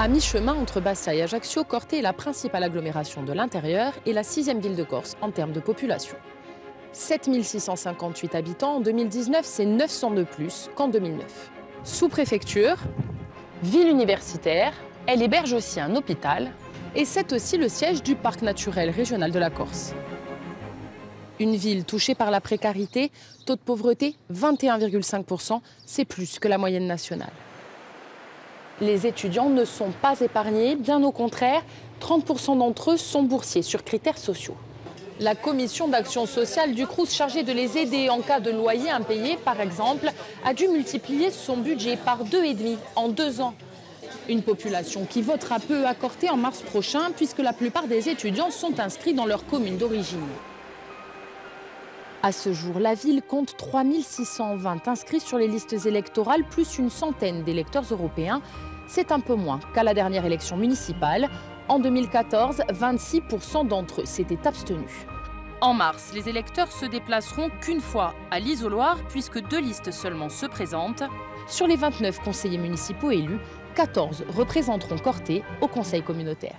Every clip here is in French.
À mi-chemin entre Bastia et Ajaccio, Corté est la principale agglomération de l'intérieur et la sixième ville de Corse en termes de population. 7658 habitants en 2019, c'est 900 de plus qu'en 2009. Sous-préfecture, ville universitaire, elle héberge aussi un hôpital et c'est aussi le siège du parc naturel régional de la Corse. Une ville touchée par la précarité, taux de pauvreté 21,5%, c'est plus que la moyenne nationale les étudiants ne sont pas épargnés, bien au contraire, 30% d'entre eux sont boursiers sur critères sociaux. La commission d'action sociale du Crous, chargée de les aider en cas de loyer impayé, par exemple, a dû multiplier son budget par 2,5 et demi en deux ans. Une population qui votera peu accordée en mars prochain puisque la plupart des étudiants sont inscrits dans leur commune d'origine. À ce jour, la ville compte 3620 inscrits sur les listes électorales, plus une centaine d'électeurs européens. C'est un peu moins qu'à la dernière élection municipale. En 2014, 26% d'entre eux s'étaient abstenus. En mars, les électeurs se déplaceront qu'une fois à l'isoloir puisque deux listes seulement se présentent. Sur les 29 conseillers municipaux élus, 14 représenteront Corté au conseil communautaire.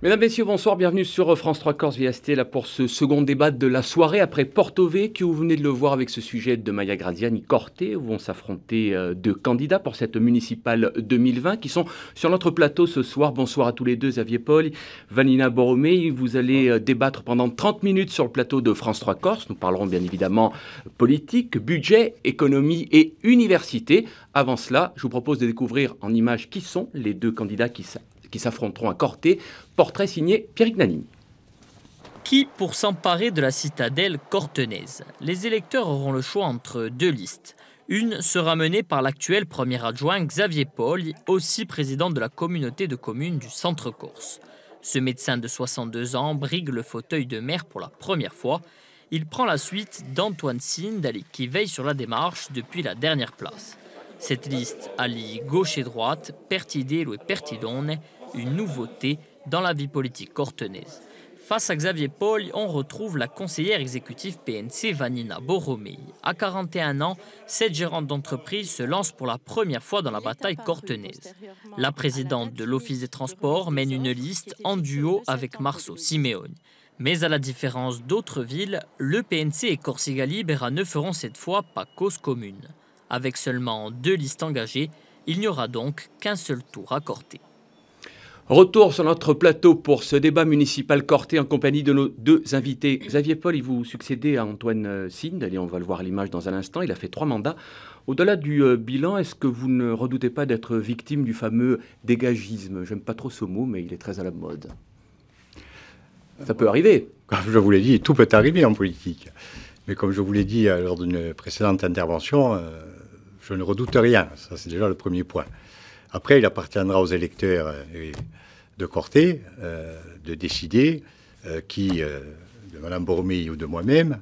Mesdames, Messieurs, bonsoir, bienvenue sur France 3 Corse êtes là pour ce second débat de la soirée après Porto V, que vous venez de le voir avec ce sujet de Maya Graziani corté où vont s'affronter euh, deux candidats pour cette municipale 2020, qui sont sur notre plateau ce soir. Bonsoir à tous les deux, Xavier Paul, Vanina Borromei, vous allez euh, débattre pendant 30 minutes sur le plateau de France 3 Corse. Nous parlerons bien évidemment politique, budget, économie et université. Avant cela, je vous propose de découvrir en images qui sont les deux candidats qui qui s'affronteront à Corté. Portrait signé Pierrick Nanini. Qui pour s'emparer de la citadelle cortenaise Les électeurs auront le choix entre deux listes. Une sera menée par l'actuel premier adjoint Xavier Paul, aussi président de la communauté de communes du Centre Corse. Ce médecin de 62 ans brigue le fauteuil de maire pour la première fois. Il prend la suite d'Antoine Sindali qui veille sur la démarche depuis la dernière place. Cette liste allie gauche et droite, Pertidelo et Pertidone, une nouveauté dans la vie politique cortenaise. Face à Xavier Paul, on retrouve la conseillère exécutive PNC Vanina Borromei. À 41 ans, cette gérante d'entreprise se lance pour la première fois dans la bataille cortenaise. La présidente de l'Office des Transports mène une liste en duo avec Marceau Simeone. Mais à la différence d'autres villes, le PNC et Corsica Libera ne feront cette fois pas cause commune. Avec seulement deux listes engagées, il n'y aura donc qu'un seul tour à Retour sur notre plateau pour ce débat municipal corté en compagnie de nos deux invités. Xavier Paul, il vous succédez à Antoine euh, Sin. Allez, on va le voir à l'image dans un instant. Il a fait trois mandats. Au-delà du euh, bilan, est-ce que vous ne redoutez pas d'être victime du fameux dégagisme J'aime pas trop ce mot, mais il est très à la mode. Ça peut arriver. Comme je vous l'ai dit, tout peut arriver en politique. Mais comme je vous l'ai dit euh, lors d'une précédente intervention, je ne redoute rien. Ça, c'est déjà le premier point. Après, il appartiendra aux électeurs euh, de Corté euh, de décider euh, qui, de Mme Bourmille ou de moi-même,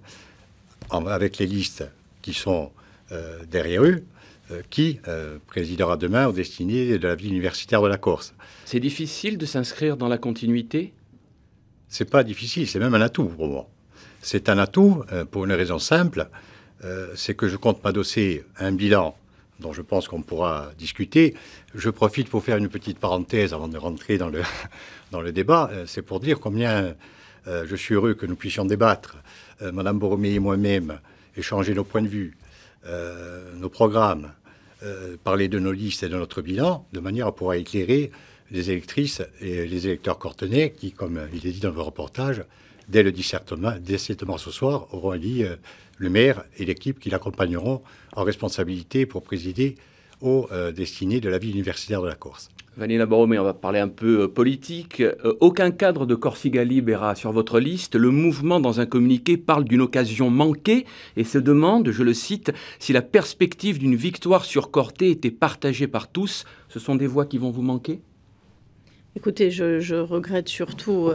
avec les listes qui sont derrière eux, qui présidera demain au destiné de la vie universitaire de la Corse. C'est difficile de s'inscrire dans la continuité C'est pas difficile, c'est même un atout pour moi. C'est un atout pour une raison simple, c'est que je compte m'adosser un bilan dont je pense qu'on pourra discuter. Je profite pour faire une petite parenthèse avant de rentrer dans le, dans le débat. Euh, c'est pour dire combien euh, je suis heureux que nous puissions débattre, euh, Madame et moi-même, échanger nos points de vue, nos programmes, parler de nos listes et de notre bilan, de manière à pouvoir éclairer les électrices et les électeurs cortenais qui, comme il est dit dans le reportage, dès le 17 mars, dès 7 mars ce soir, auront dit le maire et l'équipe qui l'accompagneront en responsabilité pour présider aux euh, destinées de la vie universitaire de la Corse. Vanina Borromé, on va parler un peu euh, politique. Euh, aucun cadre de Corsica Libera sur votre liste. Le mouvement, dans un communiqué, parle d'une occasion manquée et se demande, je le cite, si la perspective d'une victoire sur Corté était partagée par tous. Ce sont des voix qui vont vous manquer Écoutez, je, regrette surtout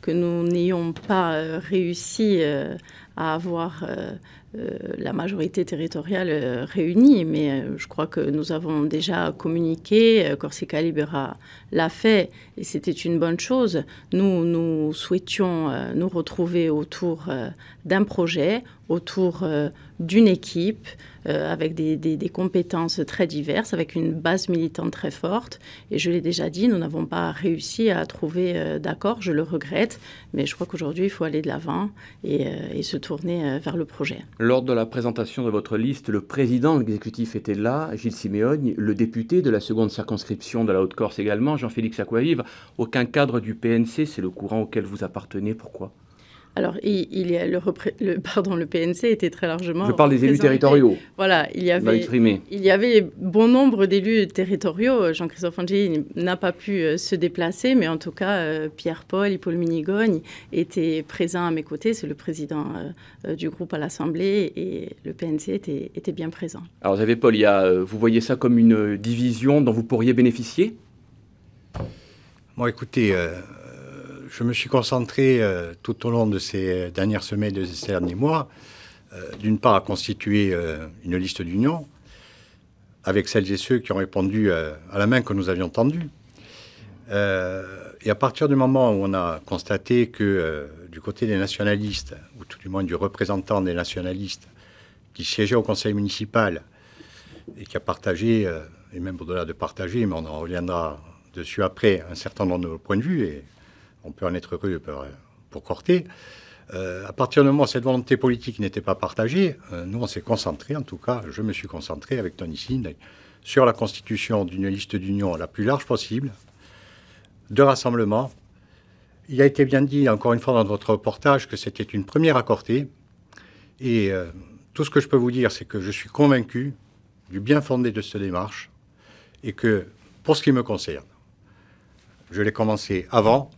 que nous n'ayons pas réussi à à avoir euh, euh, la majorité territoriale euh, réunie, mais euh, je crois que nous avons déjà communiqué, Corsica Libera l'a fait, et c'était une bonne chose. Nous, nous souhaitions nous retrouver autour d'un projet, autour d'une équipe, avec des, compétences très diverses, avec une base militante très forte. Et je l'ai déjà dit, nous n'avons pas réussi à trouver d'accord, je le regrette, mais je crois qu'aujourd'hui, il faut aller de l'avant et se tourner vers le projet. Lors de la présentation de votre liste, le président de l'exécutif était là, Gilles Siméogne, le député de la seconde circonscription de la Haute-Corse également, Jean-Félix Aquavive. Aucun cadre du PNC, c'est le courant auquel vous appartenez, pourquoi alors, il, le, pardon, le PNC était très largement. Je parle des élus territoriaux. Voilà, il y avait, il y avait bon nombre d'élus territoriaux. Jean-Christophe Angéli n'a pas pu euh, se déplacer, mais en tout cas, euh, Pierre Paul et Paul Minigogne étaient présents à mes côtés. C'est le président euh, du groupe à l'Assemblée et le PNC était, bien présent. Alors, vous avez Paul, il a, vous voyez ça comme une division dont vous pourriez bénéficier Bon, écoutez je me suis concentré euh, tout au long de ces dernières semaines, de ces derniers mois, euh, d'une part à constituer euh, une liste d'union avec celles et ceux qui ont répondu à la main que nous avions tendue. et à partir du moment où on a constaté que du côté des nationalistes, ou tout du moins du représentant des nationalistes qui siégeait au conseil municipal et qui a partagé, et même au-delà de partager, mais on en reviendra dessus après, un certain nombre de points de vue, on peut en être heureux euh, pour Corté. Euh, à partir du moment où cette volonté politique n'était pas partagée, euh, nous on s'est concentré, en tout cas je me suis concentré avec Tony sur la constitution d'une liste d'union la plus large possible, de rassemblement. Il a été bien dit, encore une fois, dans votre reportage, que c'était une première accordée. Et tout ce que je peux vous dire, c'est que je suis convaincu du bien fondé de cette démarche et que, pour ce qui me concerne, je l'ai commencé avant,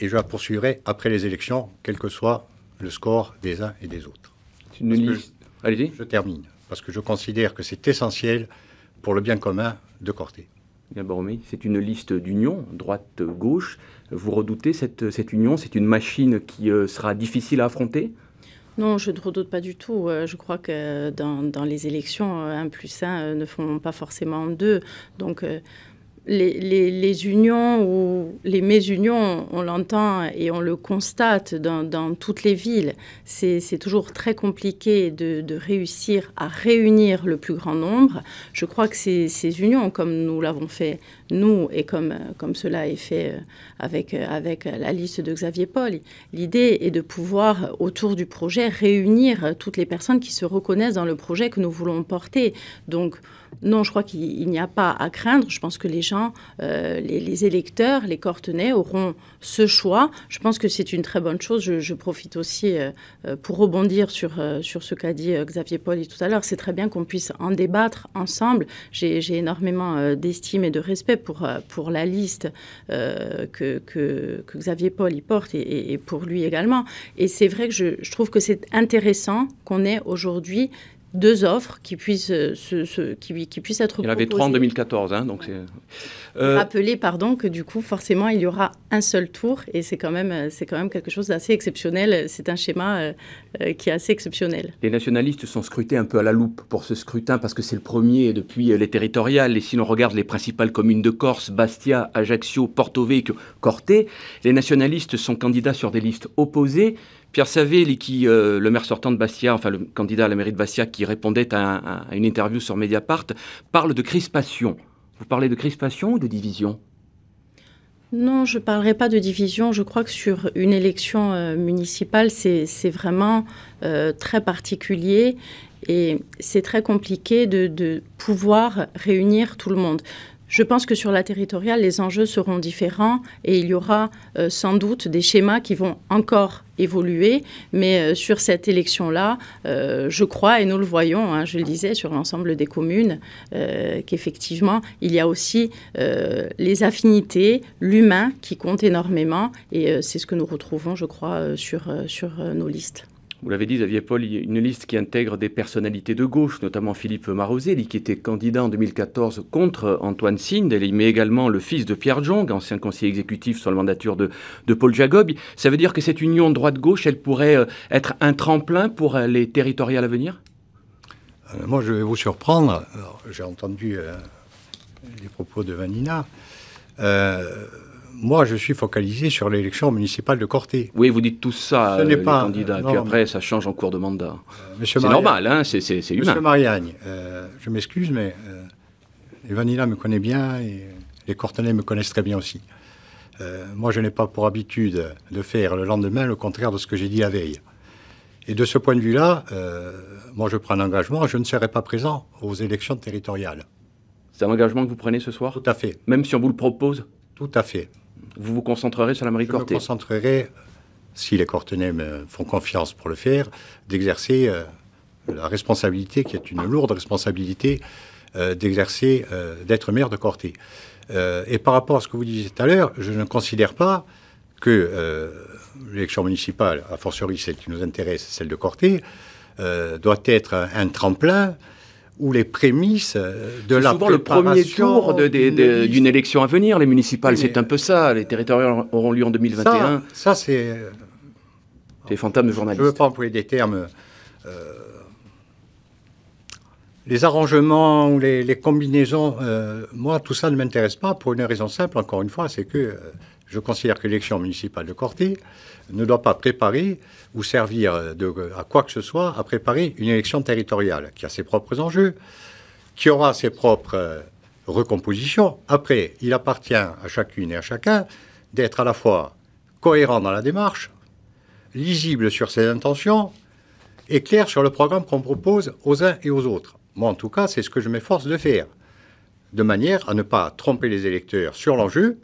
et je la poursuivrai après les élections, quel que soit le score des uns et des autres. C'est une liste... Allez-y. je termine, parce que je considère que c'est essentiel pour le bien commun de Corté. C'est une liste d'union, droite-gauche. Vous redoutez cette, cette union C'est une machine qui euh, sera difficile à affronter non, je ne redoute pas du tout. Euh, je crois que dans, dans les élections, euh, un plus un ne font pas forcément deux. Donc, les, unions ou les mésunions, on l'entend et on le constate dans, toutes les villes. C'est toujours très compliqué de, réussir à réunir le plus grand nombre. Je crois que ces, ces unions, comme nous l'avons fait nous et comme, comme cela est fait euh, avec, euh, avec la liste de Xavier Paul, l'idée est de pouvoir, autour du projet, réunir toutes les personnes qui se reconnaissent dans le projet que nous voulons porter. Donc, non, je crois qu'il n'y a pas à craindre. Je pense que les gens, euh, les, électeurs, les Cortenais auront ce choix. Je pense que c'est une très bonne chose. Je, profite aussi euh, euh, pour rebondir sur, sur ce qu'a dit Xavier Paul tout à l'heure. C'est très bien qu'on puisse en débattre ensemble. J'ai énormément d'estime et de respect pour, pour la liste que, Xavier Paul y porte et, pour lui également. Et c'est vrai que je, je trouve que c'est intéressant qu'on ait aujourd'hui deux offres qui puissent, être euh, se, qui, être Il y en avait trois en 2014. Hein, donc euh, pardon, que du coup, forcément, il y aura un seul tour et c'est quand, même, euh, quand même quelque chose d'assez exceptionnel. C'est un schéma qui est assez exceptionnel. Les nationalistes sont scrutés un peu à la loupe pour ce scrutin parce que c'est le premier depuis les territoriales. Et si l'on regarde les principales communes de Corse, Bastia, Ajaccio, Porto Vecchio, Corté, les nationalistes sont candidats sur des listes opposées Pierre Savelli, qui, euh, le maire sortant de Bastia, enfin le candidat à la mairie de Bastia, qui répondait à, une interview sur Mediapart, parle de crispation. Vous parlez de crispation ou de division non, je ne parlerai pas de division. Je crois que sur une élection euh, municipale, c'est vraiment euh, très particulier et c'est très compliqué de, pouvoir réunir tout le monde. Je pense que sur la territoriale, les enjeux seront différents et il y aura euh, sans doute des schémas qui vont encore évoluer, mais euh, sur cette élection-là, euh, je crois, et nous le voyons, hein, je le disais, sur l'ensemble des communes, qu'effectivement, il y a aussi les affinités, l'humain qui compte énormément, et c'est ce que nous retrouvons, je crois, sur, sur nos listes. Vous l'avez dit, Xavier Paul, une liste qui intègre des personnalités de gauche, notamment Philippe Maroselli, qui était candidat en 2014 contre Antoine Il mais également le fils de Pierre Jong, ancien conseiller exécutif sur la mandature de, Paul Jagobi. Ça veut dire que cette union droite-gauche, elle pourrait euh, être un tremplin pour euh, les territoriales à venir euh, Moi, je vais vous surprendre. J'ai entendu les propos de Vanina moi, je suis focalisé sur l'élection municipale de Corté. Oui, vous dites tout ça, Ce n'est euh, pas, candidat. puis après, ça change en cours de mandat. Euh, c'est normal, hein, c'est, humain. Monsieur Marianne, euh, je m'excuse, mais euh, les Vanilla me connaissent bien et les Cortenais me connaissent très bien aussi. moi, je n'ai pas pour habitude de faire le lendemain le contraire de ce que j'ai dit la veille. Et de ce point de vue-là, moi, je prends l'engagement, je ne serai pas présent aux élections territoriales. C'est un engagement que vous prenez ce soir Tout à fait. Même si on vous le propose Tout à fait. Vous vous concentrerez sur la Marie Corté Je me concentrerai, si les Cortenais me font confiance pour le faire, d'exercer euh, la responsabilité, qui est une lourde responsabilité, euh, d'exercer, euh, d'être maire de Corté. et par rapport à ce que vous disiez tout à l'heure, je ne considère pas que l'élection municipale, a fortiori celle qui nous intéresse, celle de Corté, doit être un tremplin ou les prémices euh, de la souvent le premier tour d'une élection à venir, les municipales, c'est un peu ça. Les territoriales auront lieu en 2021. Ça, ça c'est... Euh, fantômes de journalistes. Je ne veux pas employer des termes... Euh, les arrangements ou les, combinaisons, moi, tout ça ne m'intéresse pas pour une raison simple, encore une fois, c'est que je considère que l'élection municipale de Corté ne doit pas préparer ou servir à quoi que ce soit à préparer une élection territoriale qui a ses propres enjeux, qui aura ses propres euh, recompositions. Après, il appartient à chacune et à chacun d'être à la fois cohérent dans la démarche, lisible sur ses intentions et clair sur le programme qu'on propose aux uns et aux autres. Moi, en tout cas, c'est ce que je m'efforce de faire, de manière à ne pas tromper les électeurs sur l'enjeu,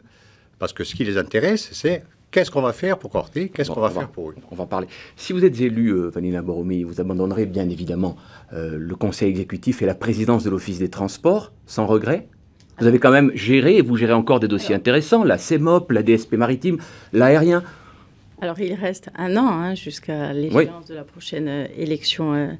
parce que ce qui les intéresse, c'est Qu'est-ce qu'on va faire pour Corté Qu'est-ce qu'on va, faire pour eux On va parler. Si vous êtes élu, euh, Vanina vous abandonnerez bien évidemment euh, le conseil exécutif et la présidence de l'Office des Transports, sans regret Vous avez quand même géré, et vous gérez encore des dossiers intéressants, la CEMOP, la DSP maritime, l'aérien. Alors il reste un an hein, jusqu'à l'échéance de la prochaine euh, élection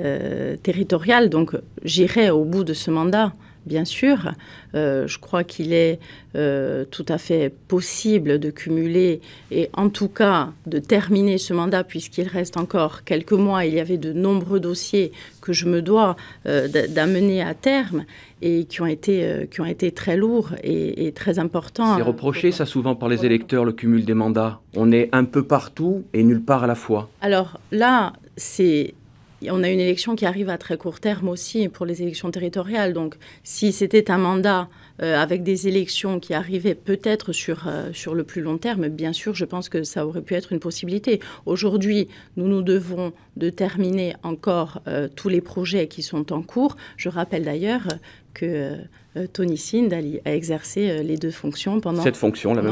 euh, territoriale, donc j'irai au bout de ce mandat bien sûr. Euh, je crois qu'il est euh, tout à fait possible de cumuler et en tout cas de terminer ce mandat puisqu'il reste encore quelques mois. Il y avait de nombreux dossiers que je me dois euh, d'amener à terme et qui ont été, qui ont été très lourds et, et très importants. C'est reproché ça souvent par les électeurs, le cumul des mandats. On est un peu partout et nulle part à la fois. Alors là, c'est on a une élection qui arrive à très court terme aussi pour les élections territoriales. Donc, si c'était un mandat euh, avec des élections qui arrivaient peut-être sur, euh, sur le plus long terme, bien sûr, je pense que ça aurait pu être une possibilité. Aujourd'hui, nous nous devons de terminer encore euh, tous les projets qui sont en cours. Je rappelle d'ailleurs que euh, Tony Sindali a exercé euh, les deux fonctions pendant,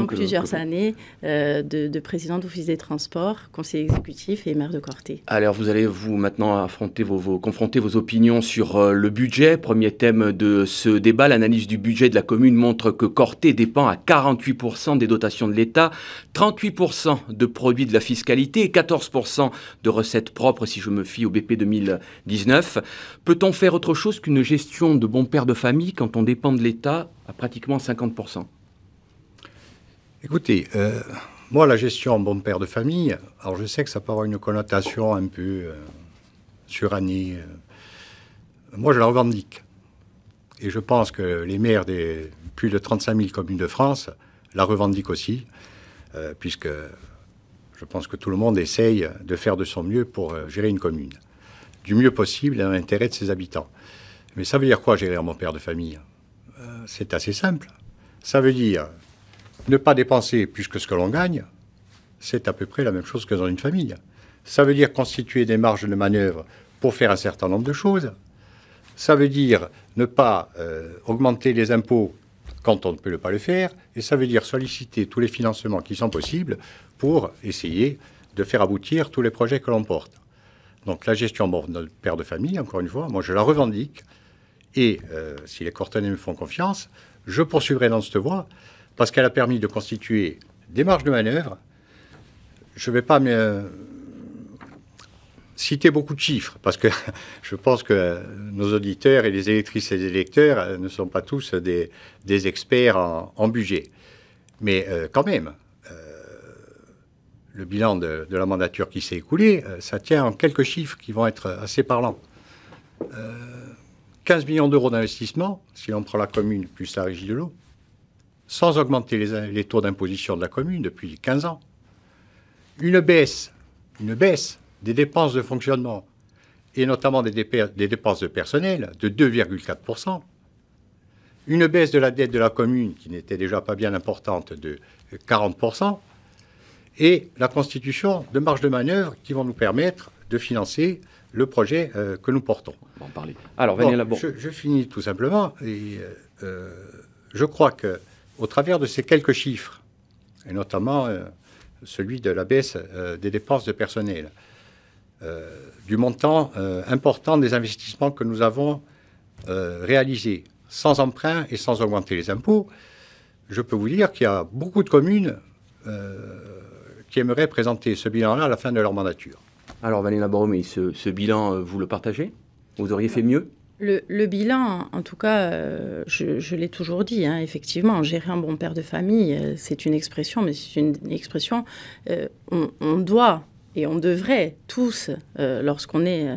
plusieurs années euh, de, de, président d'office des transports, conseiller exécutif et maire de Corté. Alors vous allez vous maintenant affronter vos, confronter vos opinions sur le budget. Premier thème de ce débat, l'analyse du budget de la commune montre que Corté dépend à 48% des dotations de l'État, 38% de produits de la fiscalité et 14% de recettes propres si je me fie au BP 2019. Peut-on faire autre chose qu'une gestion de bon père de famille quand on dépend de l'État à pratiquement 50%. Écoutez, euh, moi, la gestion bon père de famille, alors je sais que ça peut avoir une connotation un peu euh, surannée. Euh. Moi, je la revendique. Et je pense que les maires des plus de 35 000 communes de France la revendiquent aussi, puisque je pense que tout le monde essaye de faire de son mieux pour gérer une commune, du mieux possible dans l'intérêt de ses habitants. Mais ça veut dire quoi gérer mon père de famille c'est assez simple. Ça veut dire ne pas dépenser plus que ce que l'on gagne, c'est à peu près la même chose que dans une famille. Ça veut dire constituer des marges de manœuvre pour faire un certain nombre de choses. Ça veut dire ne pas euh, augmenter les impôts quand on ne peut pas le faire. Et ça veut dire solliciter tous les financements qui sont possibles pour essayer de faire aboutir tous les projets que l'on porte. Donc la gestion de notre père de famille, encore une fois, moi je la revendique. Et euh, si les Cortonais me font confiance, je poursuivrai dans cette voie parce qu'elle a permis de constituer des marges de manœuvre. Je ne vais pas citer beaucoup de chiffres, parce que je pense que nos auditeurs et les électrices et les électeurs euh, ne sont pas tous des, experts en, budget. Mais euh, quand même, le bilan de, la mandature qui s'est écoulée, ça tient en quelques chiffres qui vont être assez parlants. 15 millions d'euros d'investissement, si l'on prend la commune plus la régie de l'eau, sans augmenter les, taux d'imposition de la commune depuis 15 ans. Une baisse, une baisse des dépenses de fonctionnement, et notamment des, des dépenses de personnel, de 2,4%. Une baisse de la dette de la commune, qui n'était déjà pas bien importante, de 40%. Et la constitution de marges de manœuvre qui vont nous permettre de financer le projet euh, que nous portons. en parler. Alors, là Je, finis tout simplement. Euh, euh, je crois que, au travers de ces quelques chiffres, et notamment celui de la baisse des dépenses de personnel, du montant important des investissements que nous avons réalisés, sans emprunt et sans augmenter les impôts, je peux vous dire qu'il y a beaucoup de communes qui aimeraient présenter ce bilan-là à la fin de leur mandature. Alors, Valéna Boromé, ce, bilan, euh, vous le partagez Vous auriez fait mieux le, bilan, en tout cas, euh, je, l'ai toujours dit, hein, effectivement, gérer un bon père de famille, euh, c'est une expression, mais c'est une expression, on, doit et on devrait tous, lorsqu'on a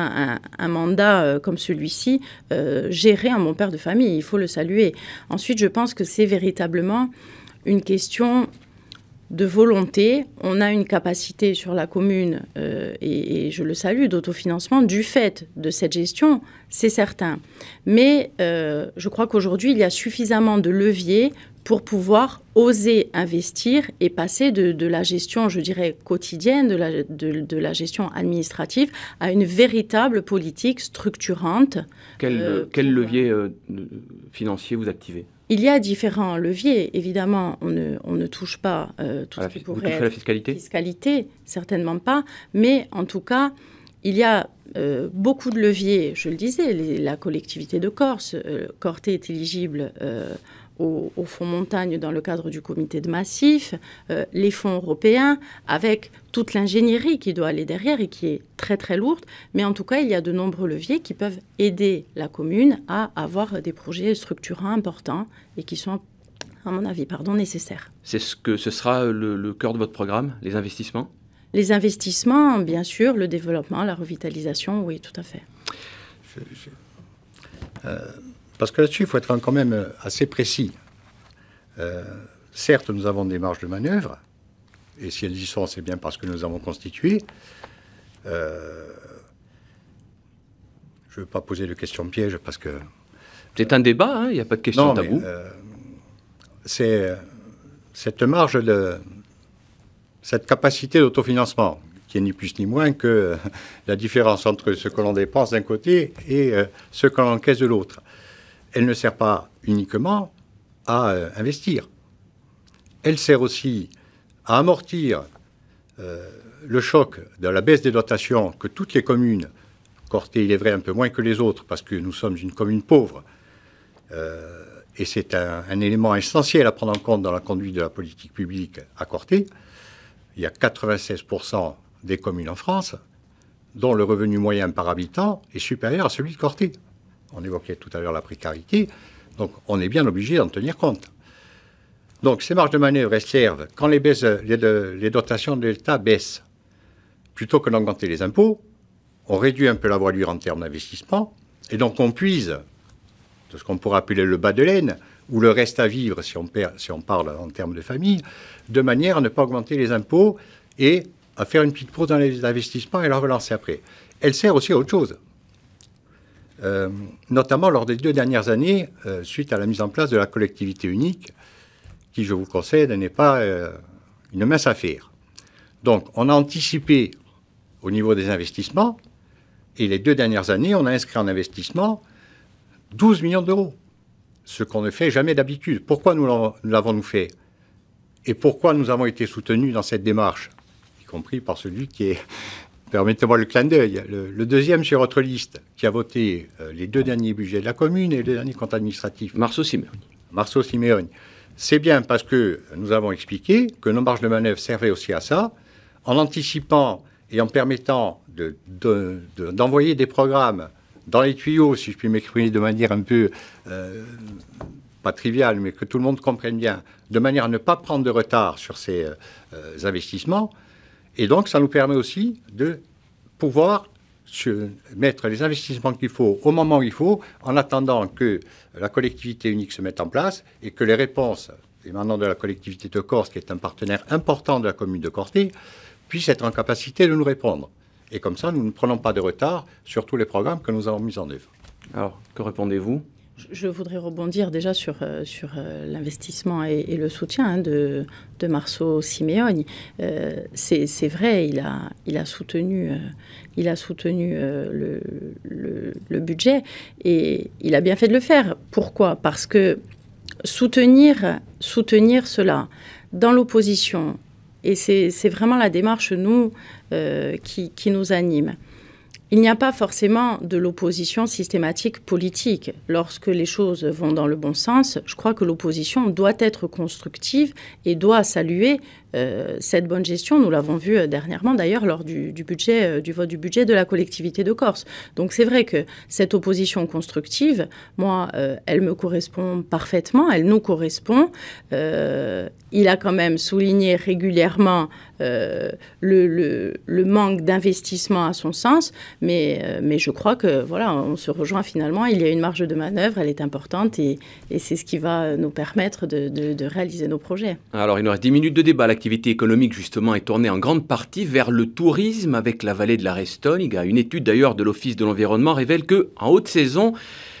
un, un mandat comme celui-ci, gérer un bon père de famille, il faut le saluer. Ensuite, je pense que c'est véritablement une question de volonté. On a une capacité sur la commune, euh, et, je le salue, d'autofinancement du fait de cette gestion, c'est certain. Mais euh, je crois qu'aujourd'hui, il y a suffisamment de leviers pour pouvoir oser investir et passer de, la gestion, je dirais, quotidienne, de la, gestion administrative, à une véritable politique structurante. quel euh, levier financier vous activez il y a différents leviers. Évidemment, on ne, touche pas euh, tout ce qui pourrait la fiscalité Certainement pas. Mais en tout cas, il y a euh, beaucoup de leviers, je le disais, la collectivité de Corse, euh, Corté est éligible euh, au, fonds montagne dans le cadre du comité de massif, les fonds européens, avec toute l'ingénierie qui doit aller derrière et qui est très très lourde, mais en tout cas il y a de nombreux leviers qui peuvent aider la commune à avoir des projets structurants importants et qui sont à mon avis, pardon, nécessaires. C'est ce que ce sera le cœur de votre programme, les investissements les investissements, bien sûr, le développement, la revitalisation, oui, tout à fait. Euh, parce que là-dessus, il faut être quand même assez précis. Euh, certes, nous avons des marges de manœuvre, et si elles y sont, c'est bien parce que nous avons constitué. Euh, je ne veux pas poser de questions piège parce que. C'est un débat, hein, il n'y a pas de question tabou. c'est cette marge de, cette capacité d'autofinancement, qui est ni plus ni moins que euh, la différence entre ce que l'on dépense d'un côté et euh, ce que l'on encaisse de l'autre, elle ne sert pas uniquement à euh, investir. Elle sert aussi à amortir le choc de la baisse des dotations que toutes les communes, Corté il est vrai un peu moins que les autres parce que nous sommes une commune pauvre, et c'est un, un, élément essentiel à prendre en compte dans la conduite de la politique publique à Corté, il y a 96% des communes en France dont le revenu moyen par habitant est supérieur à celui de Corté. On évoquait tout à l'heure la précarité, donc on est bien obligé d'en tenir compte. Donc ces marges de manœuvre, elles servent quand les, dotations de l'État baissent. Plutôt que d'augmenter les impôts, on réduit un peu la voilure en termes d'investissement, et donc on puise de ce qu'on pourrait appeler le bas de laine, ou le reste à vivre, si on, parle en termes de famille, de manière à ne pas augmenter les impôts et à faire une petite pause dans les investissements et la relancer après. Elle sert aussi à autre chose. Euh, notamment lors des deux dernières années, euh, suite à la mise en place de la collectivité unique, qui, je vous conseille, n'est pas euh, une mince affaire. Donc, on a anticipé au niveau des investissements, et les deux dernières années, on a inscrit en investissement 12 millions d'euros ce qu'on ne fait jamais d'habitude. Pourquoi nous l'avons-nous fait Et pourquoi nous avons été soutenus dans cette démarche Y compris par celui qui est, permettez-moi le clin d'œil, le, deuxième sur votre liste, qui a voté euh, les deux derniers budgets de la commune et les derniers comptes administratifs. Marceau Siméon. Marceau Siméon. C'est bien parce que nous avons expliqué que nos marges de manœuvre servaient aussi à ça, en anticipant et en permettant d'envoyer des programmes dans les tuyaux, si je puis m'exprimer de manière un peu euh, pas triviale, mais que tout le monde comprenne bien, de manière à ne pas prendre de retard sur ces euh, euh, investissements. Et donc, ça nous permet aussi de pouvoir mettre les investissements qu'il faut au moment où il faut, en attendant que la collectivité unique se mette en place et que les réponses émanant de la collectivité de Corse, qui est un partenaire important de la commune de Corté, puissent être en capacité de nous répondre. Et comme ça, nous ne prenons pas de retard sur tous les programmes que nous avons mis en œuvre. Alors, que répondez-vous je voudrais rebondir déjà sur, euh, sur euh, l'investissement et, le soutien hein, de, de, Marceau Siméoni. Euh, c'est vrai, il a, il a soutenu, il a soutenu le, le, budget et il a bien fait de le faire. Pourquoi Parce que soutenir, soutenir cela dans l'opposition, et c'est vraiment la démarche, nous, euh, qui, nous anime. Il n'y a pas forcément de l'opposition systématique politique. Lorsque les choses vont dans le bon sens, je crois que l'opposition doit être constructive et doit saluer euh, cette bonne gestion, nous l'avons vu euh, dernièrement d'ailleurs lors du, budget, euh, du vote du budget de la collectivité de Corse. Donc c'est vrai que cette opposition constructive, moi, elle me correspond parfaitement, elle nous correspond. il a quand même souligné régulièrement le, manque d'investissement à son sens, mais, mais je crois que voilà, on se rejoint finalement. Il y a une marge de manœuvre, elle est importante et, c'est ce qui va nous permettre de, réaliser nos projets. Alors il nous reste 10 minutes de débat l'activité économique justement est tournée en grande partie vers le tourisme avec la vallée de la Restoniga. Une étude d'ailleurs de l'Office de l'environnement révèle que en haute saison,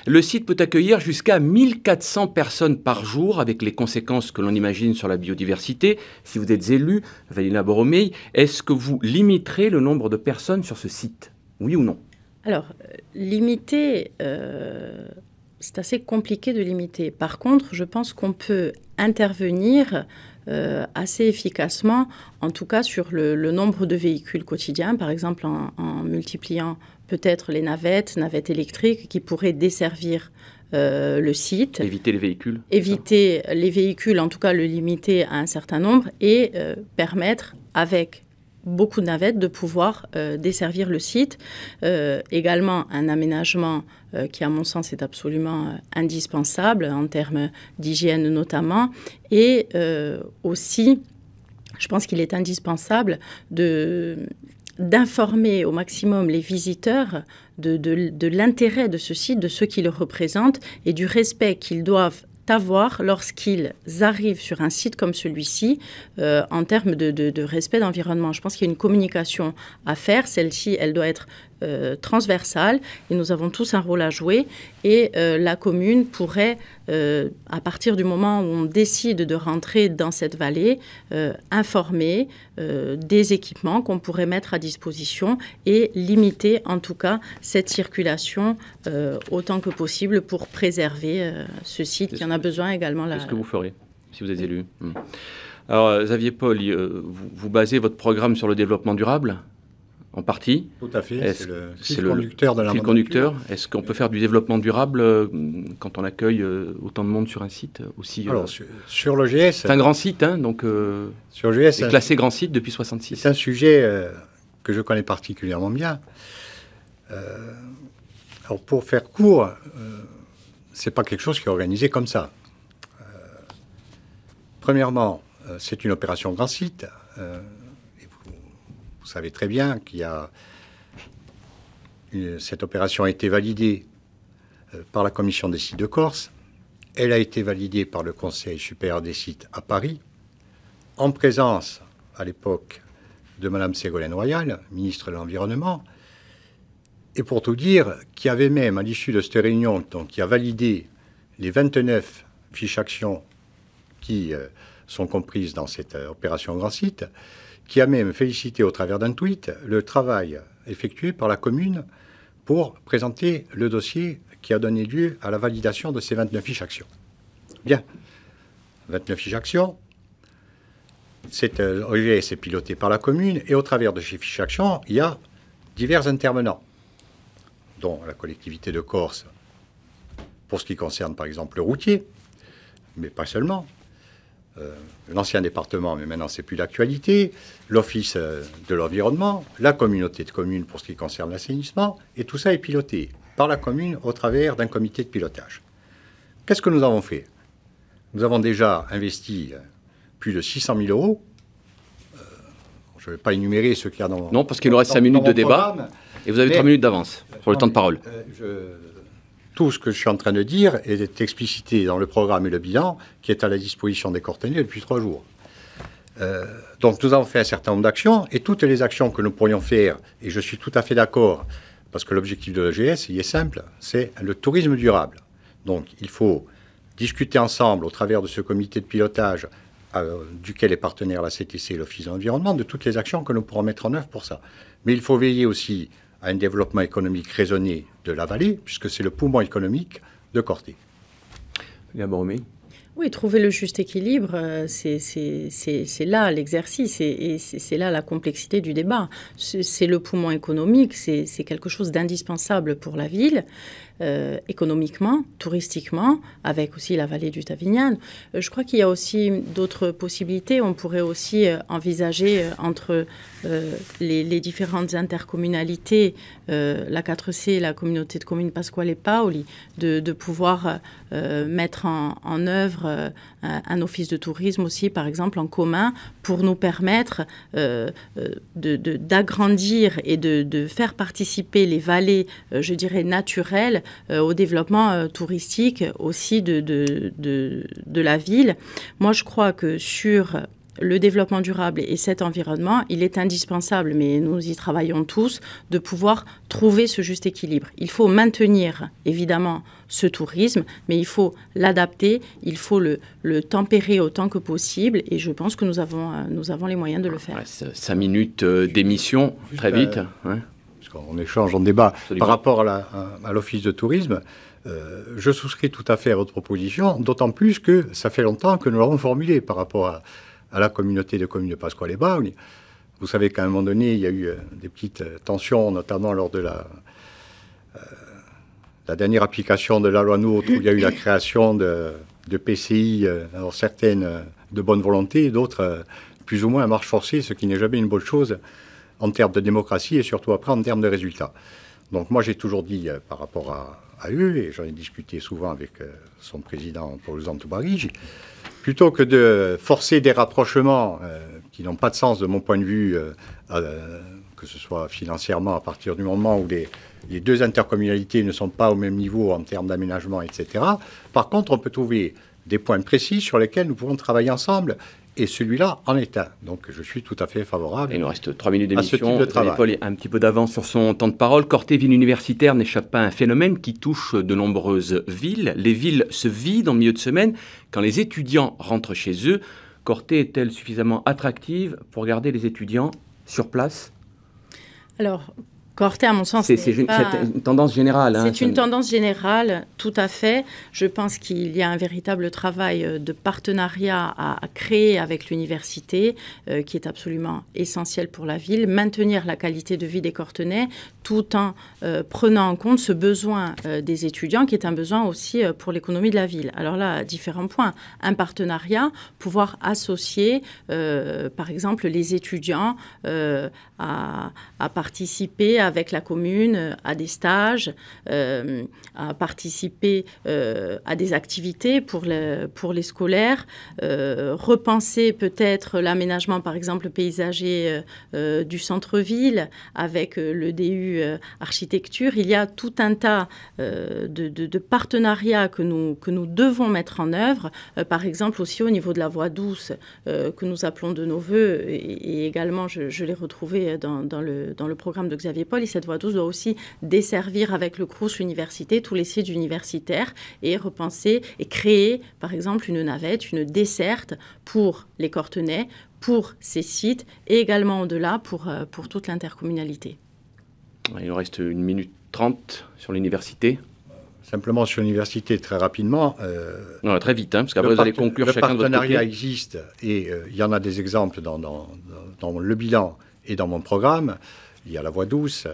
le site peut accueillir jusqu'à 1400 personnes par jour avec les conséquences que l'on imagine sur la biodiversité. Si vous êtes élu, Valina Boromei, est-ce que vous limiterez le nombre de personnes sur ce site Oui ou non Alors, euh, limiter euh, c'est assez compliqué de limiter. Par contre, je pense qu'on peut intervenir euh, assez efficacement, en tout cas sur le, nombre de véhicules quotidiens, par exemple en, multipliant peut-être les navettes, navettes électriques qui pourraient desservir euh, le site. Éviter les véhicules. Éviter les véhicules, en tout cas le limiter à un certain nombre et euh, permettre avec beaucoup de navettes de pouvoir euh, desservir le site. Euh, également un aménagement euh, qui, à mon sens, est absolument indispensable en termes d'hygiène notamment, et aussi, je pense qu'il est indispensable de d'informer au maximum les visiteurs de, l'intérêt de ce site, de ce le représente et du respect qu'ils doivent avoir lorsqu'ils arrivent sur un site comme celui-ci euh, en termes de, de respect d'environnement. Je pense qu'il y a une communication à faire. Celle-ci, elle doit être euh, transversale et nous avons tous un rôle à jouer et euh, la commune pourrait, euh, à partir du moment où on décide de rentrer dans cette vallée, informer des équipements qu'on pourrait mettre à disposition et limiter en tout cas cette circulation autant que possible pour préserver ce site qui en a besoin également. Qu'est-ce que vous ferez si vous êtes élu hmm. Alors Xavier Paul, vous basez votre programme sur le développement durable en partie. Tout à fait, c'est le conducteur de la fil conducteur. Hein. Est-ce qu'on peut faire du développement durable euh, quand on accueille euh, autant de monde sur un site euh, aussi Alors, sur, le l'OGS... C'est un grand site, hein, donc... sur GS. C'est classé grand site depuis 66. C'est un sujet que je connais particulièrement bien. alors, pour faire court, c'est pas quelque chose qui est organisé comme ça. premièrement, c'est une opération grand site vous savez très bien qu'il euh, Cette opération a été validée euh, par la Commission des sites de Corse. Elle a été validée par le Conseil supérieur des sites à Paris, en présence, à l'époque, de Mme Ségolène Royal, ministre de l'Environnement, et pour tout dire, qui avait même, à l'issue de cette réunion, donc, qui a validé les 29 fiches actions qui euh, sont comprises dans cette opération Grand Site, qui a même félicité au travers d'un tweet le travail effectué par la commune pour présenter le dossier qui a donné lieu à la validation de ces 29 fiches actions. Bien, 29 fiches actions. Cet OGS est piloté par la commune et au travers de ces fiches actions, il y a divers intervenants, dont la collectivité de Corse, pour ce qui concerne par exemple le routier, mais pas seulement, l'ancien euh, département, mais maintenant c'est plus l'actualité, l'Office euh, de l'environnement, la communauté de communes pour ce qui concerne l'assainissement, et tout ça est piloté par la commune au travers d'un comité de pilotage. Qu'est-ce que nous avons fait Nous avons déjà investi euh, plus de 600 000 euros. Je ne vais pas énumérer ce qu'il y a dans... Non, parce qu'il nous reste 5 minutes de débat, et vous avez 3 minutes d'avance pour le temps de parole tout ce que je suis en train de dire est explicité dans le programme et le bilan qui est à la disposition des corteniers depuis trois jours. Euh, donc nous avons fait un certain nombre d'actions et toutes les actions que nous pourrions faire, et je suis tout à fait d'accord, parce que l'objectif de l'EGS, il est simple, c'est le tourisme durable. Donc il faut discuter ensemble au travers de ce comité de pilotage euh, duquel est partenaire la CTC et l'Office de l'environnement, de toutes les actions que nous pourrons mettre en œuvre pour ça. Mais il faut veiller aussi à un développement économique raisonné de la vallée, puisque c'est le poumon économique de Corté. Oui, trouver le juste équilibre, euh, c'est là l'exercice et, et c'est là la complexité du débat. C'est le poumon économique, c'est quelque chose d'indispensable pour la ville. Euh, économiquement, touristiquement, avec aussi la vallée du Tavignan. Euh, je crois qu'il y a aussi d'autres possibilités. On pourrait aussi euh, envisager entre les, différentes intercommunalités, la 4C, la communauté de communes Pasquale et Paoli, de, pouvoir mettre en, œuvre un office de tourisme aussi, par exemple, en commun, pour nous permettre d'agrandir et de, faire participer les vallées, je dirais, naturelles euh, au développement euh, touristique aussi de, de, la ville. Moi, je crois que sur le développement durable et cet environnement, il est indispensable, mais nous y travaillons tous, de pouvoir trouver ce juste équilibre. Il faut maintenir, évidemment, ce tourisme, mais il faut l'adapter, il faut le, tempérer autant que possible, et je pense que nous avons, euh, les moyens de le ah, faire. cinq minutes d'émission, très vite on échange, on débat par rapport à l'Office de tourisme, euh, je souscris tout à fait à votre proposition, d'autant plus que ça fait longtemps que nous l'avons formulée par rapport à, la communauté de communes de pasquale et Bagne. Vous savez qu'à un moment donné, il y a eu euh, des petites euh, tensions, notamment lors de la, dernière application de la loi NOTRe, où il y a eu la création de, PCI, certaines de bonne volonté, d'autres plus ou moins à marche forcée, ce qui n'est jamais une bonne chose en termes de démocratie et surtout après en termes de résultats. Donc moi j'ai toujours dit euh, par rapport à, eux, et j'en ai discuté souvent avec euh, son président pour Zantoubari, plutôt que de forcer des rapprochements euh, qui n'ont pas de sens de mon point de vue, que ce soit financièrement à partir du moment où les, les, deux intercommunalités ne sont pas au même niveau en termes d'aménagement, etc. Par contre, on peut trouver des points précis sur lesquels nous pouvons travailler ensemble et celui-là en est Donc je suis tout à fait favorable. Il nous reste trois minutes d'émission. Paul un petit peu d'avance sur son temps de parole. Corté ville universitaire n'échappe pas à un phénomène qui touche de nombreuses villes. Les villes se vident en milieu de semaine quand les étudiants rentrent chez eux. Corté est-elle suffisamment attractive pour garder les étudiants sur place Alors, à mon sens, c'est une, tendance générale. Hein, c'est une tendance générale, tout à fait. Je pense qu'il y a un véritable travail euh, de partenariat à, créer avec l'université, euh, qui est absolument essentiel pour la ville. Maintenir la qualité de vie des Cortenais, tout en euh, prenant en compte ce besoin des étudiants, qui est un besoin aussi pour l'économie de la ville. Alors là, différents points. Un partenariat, pouvoir associer, par exemple, les étudiants à, à participer avec la commune euh, à des stages, euh, à participer euh, à des activités pour, le, pour les scolaires, repenser peut-être l'aménagement, par exemple, paysager du centre-ville avec le DU architecture. Il y a tout un tas de, partenariats que nous, que nous devons mettre en œuvre, par exemple aussi au niveau de la voie douce que nous appelons de nos voeux et, également je, l'ai retrouvé dans, dans, le, dans le programme de Xavier et cette voie douce doit aussi desservir avec le Crous Université tous les sites universitaires et repenser et créer par exemple une navette, une desserte pour les Cortenay, pour ces sites et également au-delà pour, euh, pour toute l'intercommunalité. Il nous reste une minute trente sur l'université. Simplement sur l'université, très rapidement. Euh, non, très vite, hein, parce qu'après vous allez conclure chacun de Le partenariat existe et euh, il y en a des exemples dans, dans, le bilan et dans mon programme. Il y a la voie douce.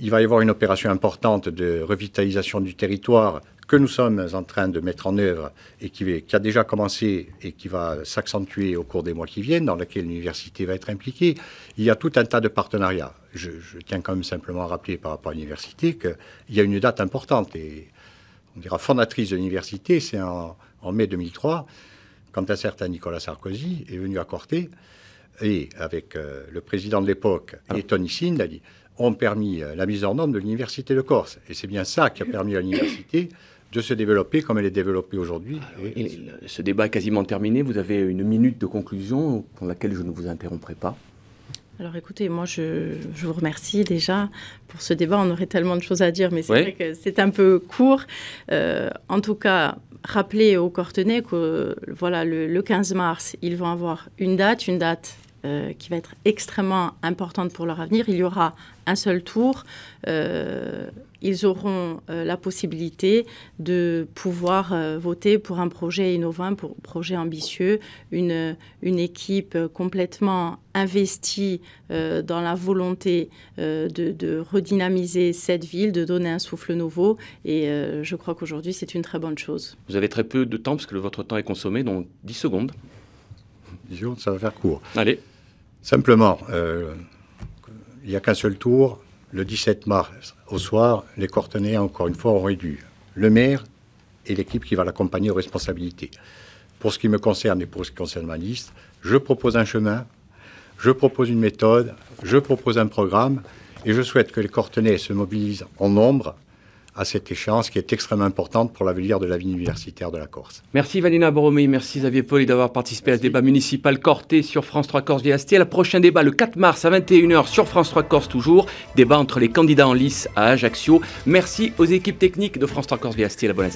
Il va y avoir une opération importante de revitalisation du territoire que nous sommes en train de mettre en œuvre et qui, qui a déjà commencé et qui va s'accentuer au cours des mois qui viennent, dans laquelle l'université va être impliquée. Il y a tout un tas de partenariats. Je, tiens quand même simplement à rappeler par rapport à l'université qu'il y a une date importante et on dira fondatrice de l'université, c'est en, en, mai 2003, quand un certain Nicolas Sarkozy est venu à Corté et avec euh, le président de l'époque ah. et Tony Sindh, ont permis euh, la mise en norme de l'université de Corse. Et c'est bien ça qui a permis à l'université de se développer comme elle est développée aujourd'hui. Ah, ce débat est quasiment terminé. Vous avez une minute de conclusion pour laquelle je ne vous interromprai pas. Alors écoutez, moi je, vous remercie déjà pour ce débat. On aurait tellement de choses à dire, mais c'est vrai que c'est un peu court. Euh, en tout cas, rappelez aux Cortenay que voilà, le 15 mars, ils vont avoir une date, une date euh, qui va être extrêmement importante pour leur avenir. Il y aura un seul tour. Euh, ils auront euh, la possibilité de pouvoir voter pour un projet innovant, pour un projet ambitieux, une, une équipe complètement investie dans la volonté de, redynamiser cette ville, de donner un souffle nouveau. Et je crois qu'aujourd'hui, c'est une très bonne chose. Vous avez très peu de temps, parce que votre temps est consommé, donc 10 secondes. 10 secondes, ça va faire court. Allez. Simplement, euh, il n'y a qu'un seul tour. Le 17 mars, au soir, les Cortenais, encore une fois, ont réduit le maire et l'équipe qui va l'accompagner aux responsabilités. Pour ce qui me concerne et pour ce qui concerne ma liste, je propose un chemin, je propose une méthode, je propose un programme et je souhaite que les Cortenay se mobilisent en nombre à cette échéance qui est extrêmement importante pour l'avenir de la vie universitaire de la Corse. Merci Valina Borromé, merci Xavier Poli d'avoir participé à ce débat municipal Corté sur France 3 Corse VST. Le prochain débat le 4 mars à 21h sur France 3 Corse toujours, débat entre les candidats en lice à Ajaccio. Merci aux équipes techniques de France 3 Corse VST la Bonne